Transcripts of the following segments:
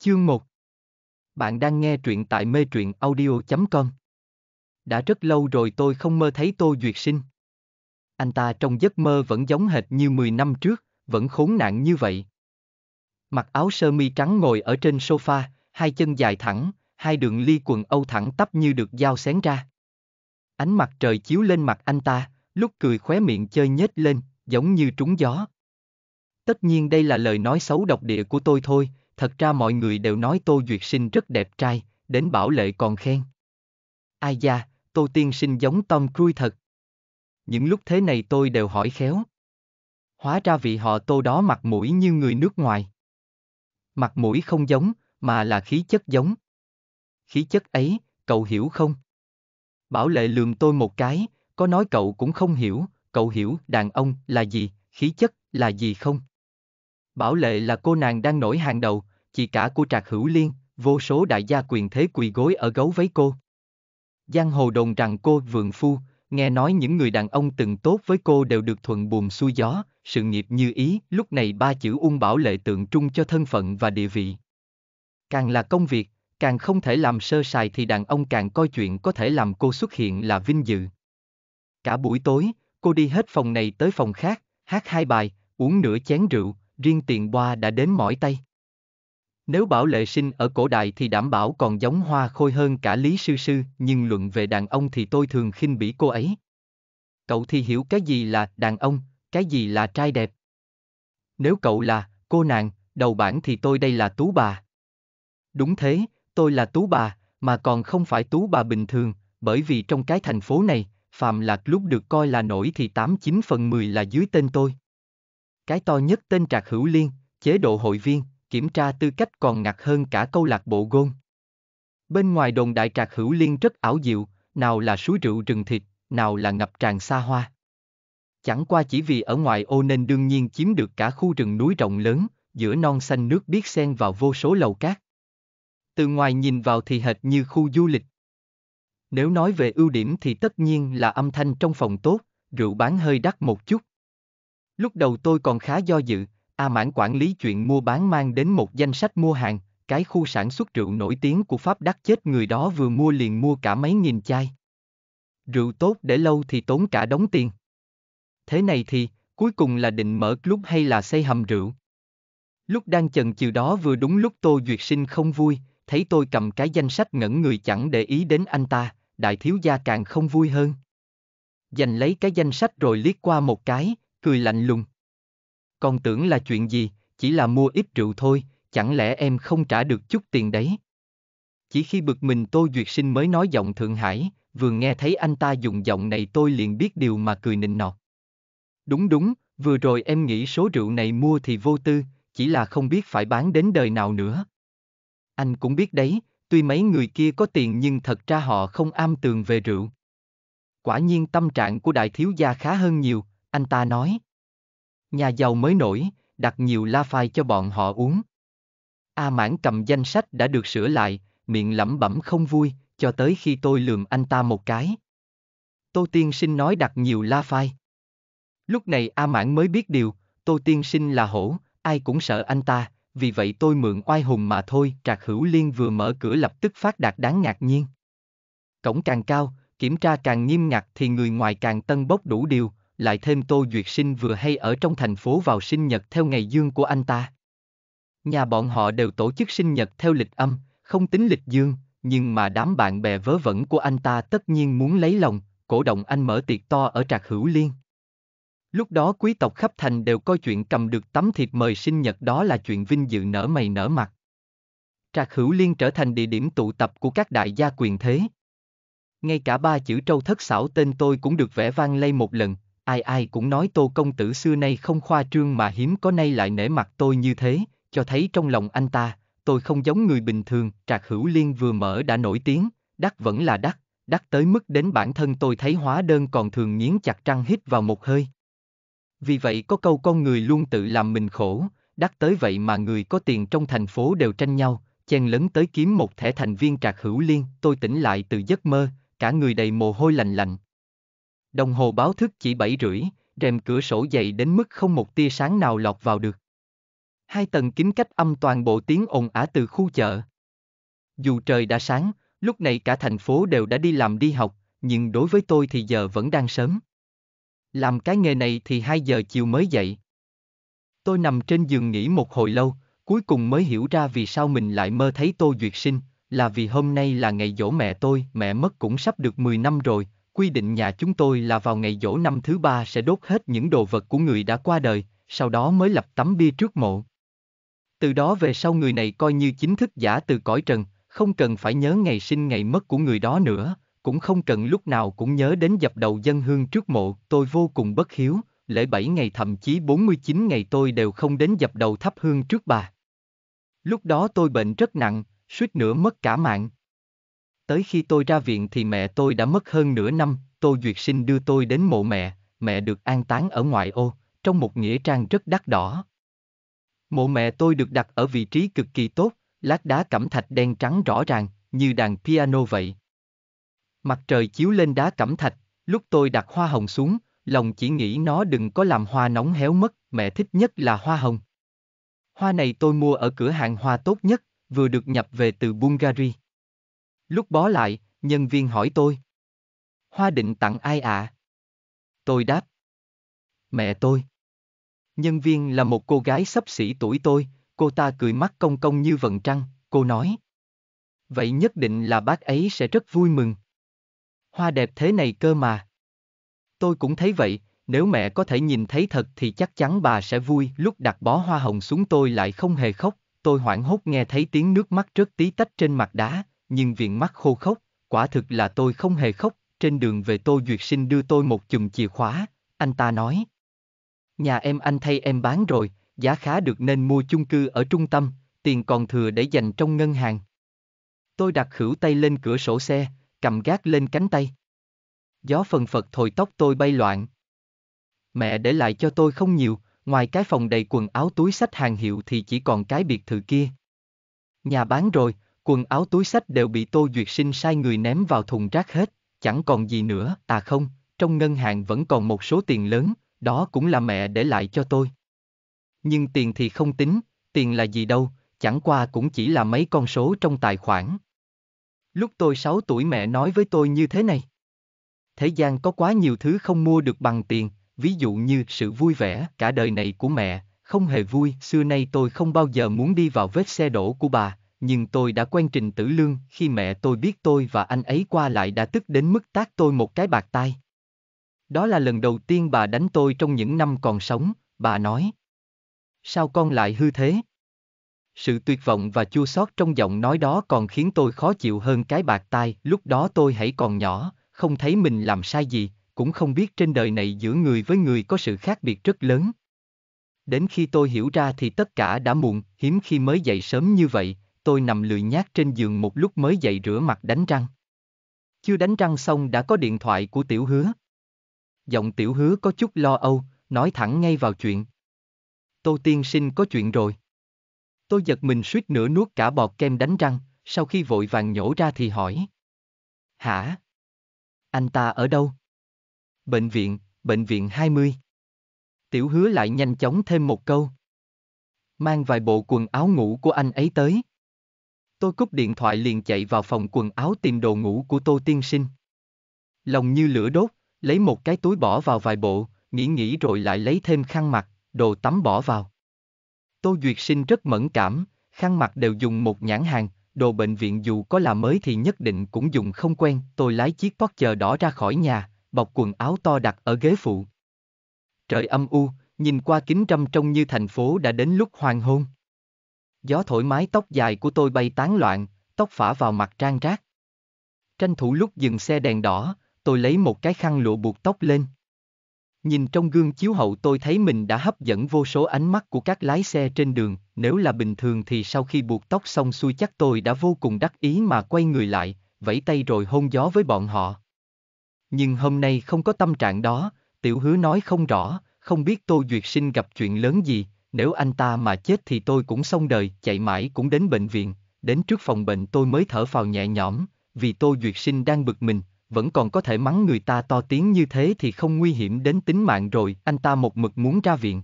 Chương 1 Bạn đang nghe truyện tại mê truyện audio.com Đã rất lâu rồi tôi không mơ thấy Tô Duyệt Sinh. Anh ta trong giấc mơ vẫn giống hệt như 10 năm trước, vẫn khốn nạn như vậy. Mặc áo sơ mi trắng ngồi ở trên sofa, hai chân dài thẳng, hai đường ly quần âu thẳng tắp như được dao xén ra. Ánh mặt trời chiếu lên mặt anh ta, lúc cười khóe miệng chơi nhếch lên, giống như trúng gió. Tất nhiên đây là lời nói xấu độc địa của tôi thôi, thật ra mọi người đều nói Tô Duyệt Sinh rất đẹp trai, đến Bảo Lệ còn khen. Ai da, Tô Tiên Sinh giống Tom Cruise thật. Những lúc thế này tôi đều hỏi khéo. Hóa ra vị họ Tô đó mặt mũi như người nước ngoài. Mặt mũi không giống, mà là khí chất giống. Khí chất ấy, cậu hiểu không? Bảo Lệ lườm tôi một cái, có nói cậu cũng không hiểu, cậu hiểu đàn ông là gì, khí chất là gì không? Bảo Lệ là cô nàng đang nổi hàng đầu, chị cả của Trạc Hữu Liên, vô số đại gia quyền thế quỳ gối ở gấu với cô. Giang hồ đồn rằng cô vượng phu, nghe nói những người đàn ông từng tốt với cô đều được thuận buồm xuôi gió, sự nghiệp như ý, lúc này ba chữ ung bảo lệ tượng trung cho thân phận và địa vị. Càng là công việc, càng không thể làm sơ sài thì đàn ông càng coi chuyện có thể làm cô xuất hiện là vinh dự. Cả buổi tối, cô đi hết phòng này tới phòng khác, hát hai bài, uống nửa chén rượu, riêng tiền boa đã đến mỏi tay. Nếu bảo lệ sinh ở cổ đại thì đảm bảo còn giống hoa khôi hơn cả Lý Sư Sư, nhưng luận về đàn ông thì tôi thường khinh bỉ cô ấy. Cậu thì hiểu cái gì là đàn ông, cái gì là trai đẹp. Nếu cậu là cô nàng, đầu bảng thì tôi đây là tú bà. Đúng thế, tôi là tú bà, mà còn không phải tú bà bình thường, bởi vì trong cái thành phố này, phàm lạc lúc được coi là nổi thì 89 phần 10 là dưới tên tôi. Cái to nhất tên Trạc Hữu Liên, chế độ hội viên, kiểm tra tư cách còn ngặt hơn cả câu lạc bộ gôn. Bên ngoài đồn đại trạc hữu liên rất ảo diệu, nào là suối rượu rừng thịt, nào là ngập tràn xa hoa. Chẳng qua chỉ vì ở ngoài ô nên đương nhiên chiếm được cả khu rừng núi rộng lớn, giữa non xanh nước biếc xen vào vô số lầu cát. Từ ngoài nhìn vào thì hệt như khu du lịch. Nếu nói về ưu điểm thì tất nhiên là âm thanh trong phòng tốt, rượu bán hơi đắt một chút. Lúc đầu tôi còn khá do dự, A Mãn quản lý chuyện mua bán mang đến một danh sách mua hàng, cái khu sản xuất rượu nổi tiếng của Pháp đắt chết người đó vừa mua liền mua cả mấy nghìn chai. Rượu tốt để lâu thì tốn cả đống tiền. Thế này thì, cuối cùng là định mở club hay là xây hầm rượu? Lúc đang chần chừ đó vừa đúng lúc Tô Duyệt Sinh không vui, thấy tôi cầm cái danh sách ngẩn người chẳng để ý đến anh ta, đại thiếu gia càng không vui hơn. Dành lấy cái danh sách rồi liếc qua một cái, cười lạnh lùng con tưởng là chuyện gì, chỉ là mua ít rượu thôi, chẳng lẽ em không trả được chút tiền đấy? Chỉ khi bực mình Tô Duyệt Sinh mới nói giọng Thượng Hải, vừa nghe thấy anh ta dùng giọng này tôi liền biết điều mà cười nịnh nọt. Đúng đúng, vừa rồi em nghĩ số rượu này mua thì vô tư, chỉ là không biết phải bán đến đời nào nữa. Anh cũng biết đấy, tuy mấy người kia có tiền nhưng thật ra họ không am tường về rượu. Quả nhiên tâm trạng của đại thiếu gia khá hơn nhiều, anh ta nói. Nhà giàu mới nổi, đặt nhiều la phai cho bọn họ uống. A mãn cầm danh sách đã được sửa lại, miệng lẩm bẩm không vui, cho tới khi tôi lườm anh ta một cái. Tô Tiên Sinh nói đặt nhiều la phai. Lúc này A mãn mới biết điều, Tô Tiên Sinh là hổ, ai cũng sợ anh ta, vì vậy tôi mượn oai hùng mà thôi, Trạc Hữu Liên vừa mở cửa lập tức phát đạt đáng ngạc nhiên. Cổng càng cao, kiểm tra càng nghiêm ngặt thì người ngoài càng tân bốc đủ điều, lại thêm Tô Duyệt Sinh vừa hay ở trong thành phố vào sinh nhật theo ngày dương của anh ta. Nhà bọn họ đều tổ chức sinh nhật theo lịch âm, không tính lịch dương, nhưng mà đám bạn bè vớ vẩn của anh ta tất nhiên muốn lấy lòng, cổ động anh mở tiệc to ở Trạc Hữu Liên. Lúc đó quý tộc khắp thành đều coi chuyện cầm được tấm thiệp mời sinh nhật đó là chuyện vinh dự nở mày nở mặt. Trạc Hữu Liên trở thành địa điểm tụ tập của các đại gia quyền thế. Ngay cả ba chữ trâu thất xảo tên tôi cũng được vẽ vang lây một lần, ai ai cũng nói tô công tử xưa nay không khoa trương mà hiếm có nay lại nể mặt tôi như thế, cho thấy trong lòng anh ta, tôi không giống người bình thường, trạc hữu liên vừa mở đã nổi tiếng, đắc vẫn là đắc, đắc tới mức đến bản thân tôi thấy hóa đơn còn thường nghiến chặt răng hít vào một hơi. Vì vậy có câu con người luôn tự làm mình khổ, đắc tới vậy mà người có tiền trong thành phố đều tranh nhau, chen lấn tới kiếm một thẻ thành viên trạc hữu liên, tôi tỉnh lại từ giấc mơ, cả người đầy mồ hôi lạnh lạnh, Đồng hồ báo thức chỉ bảy rưỡi, rèm cửa sổ dày đến mức không một tia sáng nào lọt vào được. Hai tầng kính cách âm toàn bộ tiếng ồn ả từ khu chợ. Dù trời đã sáng, lúc này cả thành phố đều đã đi làm đi học, nhưng đối với tôi thì giờ vẫn đang sớm. Làm cái nghề này thì 2 giờ chiều mới dậy. Tôi nằm trên giường nghỉ một hồi lâu, cuối cùng mới hiểu ra vì sao mình lại mơ thấy tôi Duyệt Sinh, là vì hôm nay là ngày dỗ mẹ tôi, mẹ mất cũng sắp được 10 năm rồi, Quy định nhà chúng tôi là vào ngày dỗ năm thứ ba sẽ đốt hết những đồ vật của người đã qua đời, sau đó mới lập tấm bia trước mộ. Từ đó về sau người này coi như chính thức giả từ cõi trần, không cần phải nhớ ngày sinh ngày mất của người đó nữa, cũng không cần lúc nào cũng nhớ đến dập đầu dân hương trước mộ, tôi vô cùng bất hiếu, lễ 7 ngày thậm chí 49 ngày tôi đều không đến dập đầu thắp hương trước bà. Lúc đó tôi bệnh rất nặng, suýt nữa mất cả mạng. Tới khi tôi ra viện thì mẹ tôi đã mất hơn nửa năm, Tôi Duyệt Sinh đưa tôi đến mộ mẹ, mẹ được an táng ở ngoại ô, trong một nghĩa trang rất đắt đỏ. Mộ mẹ tôi được đặt ở vị trí cực kỳ tốt, lát đá cẩm thạch đen trắng rõ ràng, như đàn piano vậy. Mặt trời chiếu lên đá cẩm thạch, lúc tôi đặt hoa hồng xuống, lòng chỉ nghĩ nó đừng có làm hoa nóng héo mất, mẹ thích nhất là hoa hồng. Hoa này tôi mua ở cửa hàng hoa tốt nhất, vừa được nhập về từ Bulgaria. Lúc bó lại, nhân viên hỏi tôi. Hoa định tặng ai ạ? À? Tôi đáp. Mẹ tôi. Nhân viên là một cô gái sắp xỉ tuổi tôi, cô ta cười mắt công công như vần trăng, cô nói. Vậy nhất định là bác ấy sẽ rất vui mừng. Hoa đẹp thế này cơ mà. Tôi cũng thấy vậy, nếu mẹ có thể nhìn thấy thật thì chắc chắn bà sẽ vui. Lúc đặt bó hoa hồng xuống tôi lại không hề khóc, tôi hoảng hốt nghe thấy tiếng nước mắt rớt tí tách trên mặt đá, nhưng viện mắt khô khốc, quả thực là tôi không hề khóc, trên đường về tôi Duyệt Sinh đưa tôi một chùm chìa khóa, anh ta nói. Nhà em anh thay em bán rồi, giá khá được nên mua chung cư ở trung tâm, tiền còn thừa để dành trong ngân hàng. Tôi đặt khửu tay lên cửa sổ xe, cầm gác lên cánh tay. Gió phần phật thổi tóc tôi bay loạn. Mẹ để lại cho tôi không nhiều, ngoài cái phòng đầy quần áo túi sách hàng hiệu thì chỉ còn cái biệt thự kia. Nhà bán rồi, Quần áo túi sách đều bị Tô Duyệt Sinh sai người ném vào thùng rác hết, chẳng còn gì nữa, à không, trong ngân hàng vẫn còn một số tiền lớn, đó cũng là mẹ để lại cho tôi. Nhưng tiền thì không tính, tiền là gì đâu, chẳng qua cũng chỉ là mấy con số trong tài khoản. Lúc tôi 6 tuổi mẹ nói với tôi như thế này. Thế gian có quá nhiều thứ không mua được bằng tiền, ví dụ như sự vui vẻ cả đời này của mẹ, không hề vui, xưa nay tôi không bao giờ muốn đi vào vết xe đổ của bà, nhưng tôi đã quen Trình Tử Lương khi mẹ tôi biết tôi và anh ấy qua lại đã tức đến mức tát tôi một cái bạc tai. Đó là lần đầu tiên bà đánh tôi trong những năm còn sống, bà nói. Sao con lại hư thế? Sự tuyệt vọng và chua xót trong giọng nói đó còn khiến tôi khó chịu hơn cái bạc tai, lúc đó tôi hãy còn nhỏ, không thấy mình làm sai gì, cũng không biết trên đời này giữa người với người có sự khác biệt rất lớn. Đến khi tôi hiểu ra thì tất cả đã muộn, hiếm khi mới dậy sớm như vậy, tôi nằm lười nhác trên giường một lúc mới dậy rửa mặt đánh răng. Chưa đánh răng xong đã có điện thoại của tiểu hứa. Giọng tiểu hứa có chút lo âu, nói thẳng ngay vào chuyện. Tô tiên sinh có chuyện rồi. Tôi giật mình suýt nửa nuốt cả bọt kem đánh răng, sau khi vội vàng nhổ ra thì hỏi. Hả? Anh ta ở đâu? Bệnh viện, bệnh viện 20. Tiểu hứa lại nhanh chóng thêm một câu. Mang vài bộ quần áo ngủ của anh ấy tới. Tôi cúp điện thoại liền chạy vào phòng quần áo tìm đồ ngủ của Tô Tiên Sinh. Lòng như lửa đốt, lấy một cái túi bỏ vào vài bộ, nghĩ nghĩ rồi lại lấy thêm khăn mặt, đồ tắm bỏ vào. Tô Duyệt Sinh rất mẫn cảm, khăn mặt đều dùng một nhãn hàng, đồ bệnh viện dù có là mới thì nhất định cũng dùng không quen. Tôi lái chiếc chờ đỏ ra khỏi nhà, bọc quần áo to đặt ở ghế phụ. Trời âm u, nhìn qua kính râm trông như thành phố đã đến lúc hoàng hôn. Gió thổi mái tóc dài của tôi bay tán loạn, tóc phả vào mặt trang rác. Tranh thủ lúc dừng xe đèn đỏ, tôi lấy một cái khăn lụa buộc tóc lên. Nhìn trong gương chiếu hậu tôi thấy mình đã hấp dẫn vô số ánh mắt của các lái xe trên đường, nếu là bình thường thì sau khi buộc tóc xong xuôi chắc tôi đã vô cùng đắc ý mà quay người lại, vẫy tay rồi hôn gió với bọn họ. Nhưng hôm nay không có tâm trạng đó, tiểu hứa nói không rõ, không biết Tô Duyệt Sinh gặp chuyện lớn gì, nếu anh ta mà chết thì tôi cũng xong đời, chạy mãi cũng đến bệnh viện, đến trước phòng bệnh tôi mới thở phào nhẹ nhõm, vì tôi Duyệt Sinh đang bực mình, vẫn còn có thể mắng người ta to tiếng như thế thì không nguy hiểm đến tính mạng rồi, anh ta một mực muốn ra viện.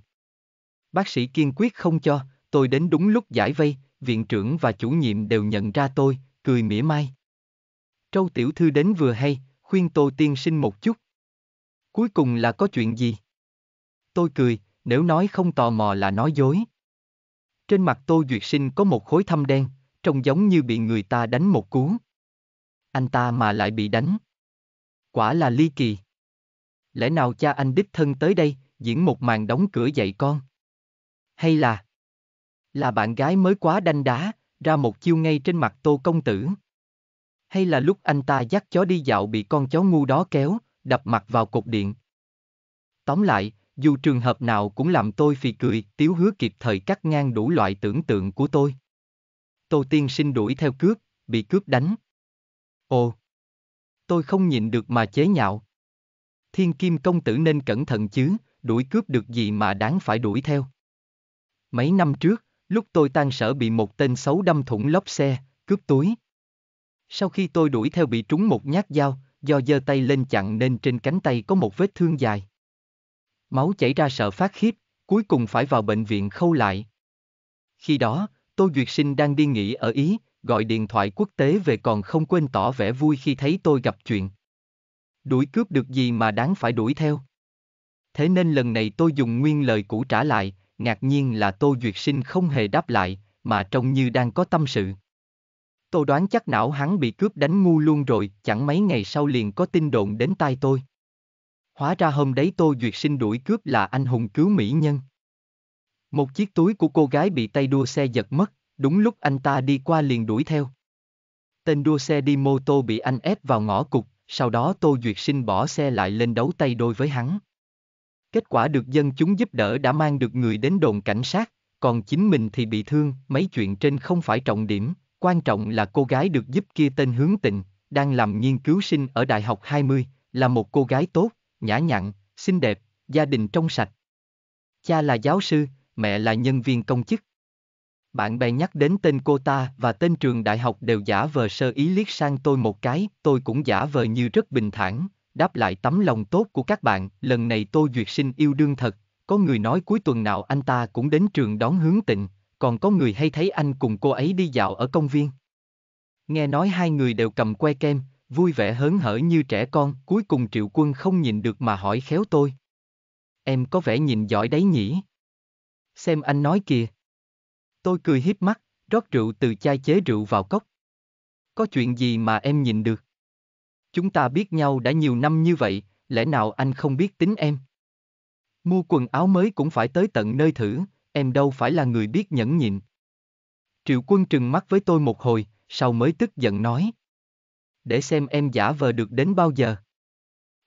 Bác sĩ kiên quyết không cho, tôi đến đúng lúc giải vây, viện trưởng và chủ nhiệm đều nhận ra tôi, cười mỉa mai. Trâu tiểu thư đến vừa hay, khuyên tôi tiên sinh một chút. Cuối cùng là có chuyện gì? Tôi cười, nếu nói không tò mò là nói dối. Trên mặt Tô Duyệt Sinh có một khối thâm đen, trông giống như bị người ta đánh một cú. Anh ta mà lại bị đánh. Quả là ly kỳ. Lẽ nào cha anh đích thân tới đây, diễn một màn đóng cửa dạy con? Hay là... Là bạn gái mới quá đanh đá, ra một chiêu ngay trên mặt Tô Công Tử. Hay là lúc anh ta dắt chó đi dạo bị con chó ngu đó kéo, đập mặt vào cột điện. Tóm lại, dù trường hợp nào cũng làm tôi phì cười, Tiếu Hứa kịp thời cắt ngang đủ loại tưởng tượng của tôi. Tô Tiên sinh đuổi theo cướp, bị cướp đánh. Ồ! Tôi không nhịn được mà chế nhạo. Thiên Kim công tử nên cẩn thận chứ, đuổi cướp được gì mà đáng phải đuổi theo. Mấy năm trước, lúc tôi tan sở bị một tên xấu đâm thủng lốp xe, cướp túi. Sau khi tôi đuổi theo bị trúng một nhát dao, do giơ tay lên chặn nên trên cánh tay có một vết thương dài máu chảy ra sợ phát khiếp, cuối cùng phải vào bệnh viện khâu lại. Khi đó, Tô Duyệt Sinh đang đi nghỉ ở Ý, gọi điện thoại quốc tế về còn không quên tỏ vẻ vui khi thấy tôi gặp chuyện. Đuổi cướp được gì mà đáng phải đuổi theo. Thế nên lần này tôi dùng nguyên lời cũ trả lại, ngạc nhiên là Tô Duyệt Sinh không hề đáp lại, mà trông như đang có tâm sự. Tôi đoán chắc não hắn bị cướp đánh ngu luôn rồi, chẳng mấy ngày sau liền có tin đồn đến tai tôi. Hóa ra hôm đấy Tô Duyệt Sinh đuổi cướp là anh hùng cứu mỹ nhân. Một chiếc túi của cô gái bị tay đua xe giật mất, đúng lúc anh ta đi qua liền đuổi theo. Tên đua xe đi mô tô bị anh ép vào ngõ cục, sau đó Tô Duyệt Sinh bỏ xe lại lên đấu tay đôi với hắn. Kết quả được dân chúng giúp đỡ đã mang được người đến đồn cảnh sát, còn chính mình thì bị thương, mấy chuyện trên không phải trọng điểm, quan trọng là cô gái được giúp kia tên Hướng Tịnh, đang làm nghiên cứu sinh ở Đại học 20, là một cô gái tốt, nhã nhặn, xinh đẹp, gia đình trong sạch. Cha là giáo sư, mẹ là nhân viên công chức. Bạn bè nhắc đến tên cô ta và tên trường đại học đều giả vờ sơ ý liếc sang tôi một cái, tôi cũng giả vờ như rất bình thản, đáp lại tấm lòng tốt của các bạn, lần này tôi duyệt sinh yêu đương thật, có người nói cuối tuần nào anh ta cũng đến trường đón hướng tịnh, còn có người hay thấy anh cùng cô ấy đi dạo ở công viên. Nghe nói hai người đều cầm que kem, vui vẻ hớn hở như trẻ con, cuối cùng triệu quân không nhìn được mà hỏi khéo tôi. Em có vẻ nhìn giỏi đấy nhỉ? Xem anh nói kìa. Tôi cười híp mắt, rót rượu từ chai chế rượu vào cốc. Có chuyện gì mà em nhìn được? Chúng ta biết nhau đã nhiều năm như vậy, lẽ nào anh không biết tính em? Mua quần áo mới cũng phải tới tận nơi thử, em đâu phải là người biết nhẫn nhịn. Triệu quân trừng mắt với tôi một hồi, sau mới tức giận nói để xem em giả vờ được đến bao giờ.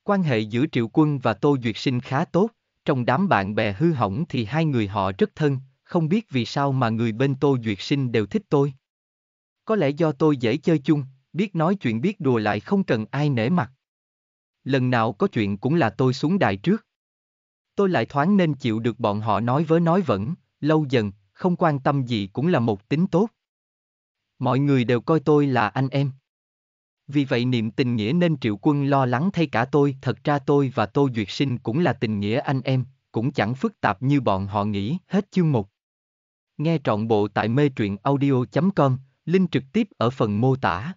Quan hệ giữa Triệu Quân và Tô Duyệt Sinh khá tốt, trong đám bạn bè hư hỏng thì hai người họ rất thân, không biết vì sao mà người bên Tô Duyệt Sinh đều thích tôi. Có lẽ do tôi dễ chơi chung, biết nói chuyện biết đùa lại không cần ai nể mặt. Lần nào có chuyện cũng là tôi xuống đài trước. Tôi lại thoáng nên chịu được bọn họ nói với nói vẫn, lâu dần, không quan tâm gì cũng là một tính tốt. Mọi người đều coi tôi là anh em. Vì vậy niệm tình nghĩa nên triệu quân lo lắng thay cả tôi, thật ra tôi và Tô Duyệt Sinh cũng là tình nghĩa anh em, cũng chẳng phức tạp như bọn họ nghĩ, hết chương một. Nghe trọn bộ tại mê truyện audio.com, link trực tiếp ở phần mô tả.